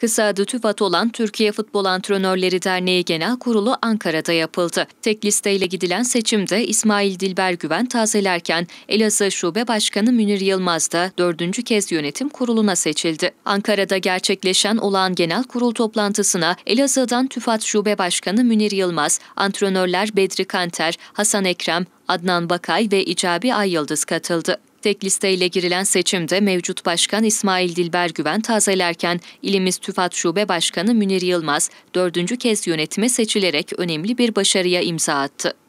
Kısa adı tüfat olan Türkiye Futbol Antrenörleri Derneği Genel Kurulu Ankara'da yapıldı. Tek listeyle gidilen seçimde İsmail Dilber Güven tazelerken Elazığ Şube Başkanı Münir Yılmaz da dördüncü kez yönetim kuruluna seçildi. Ankara'da gerçekleşen olağan genel kurul toplantısına Elazığ'dan TÜFAT Şube Başkanı Münir Yılmaz, antrenörler Bedri Kanter, Hasan Ekrem, Adnan Bakay ve İcabi Ay Yıldız katıldı tek listeyle girilen seçimde mevcut başkan İsmail Dilber Güven tazelerken ilimiz Tüfat Şube Başkanı Münir Yılmaz dördüncü kez yönetime seçilerek önemli bir başarıya imza attı.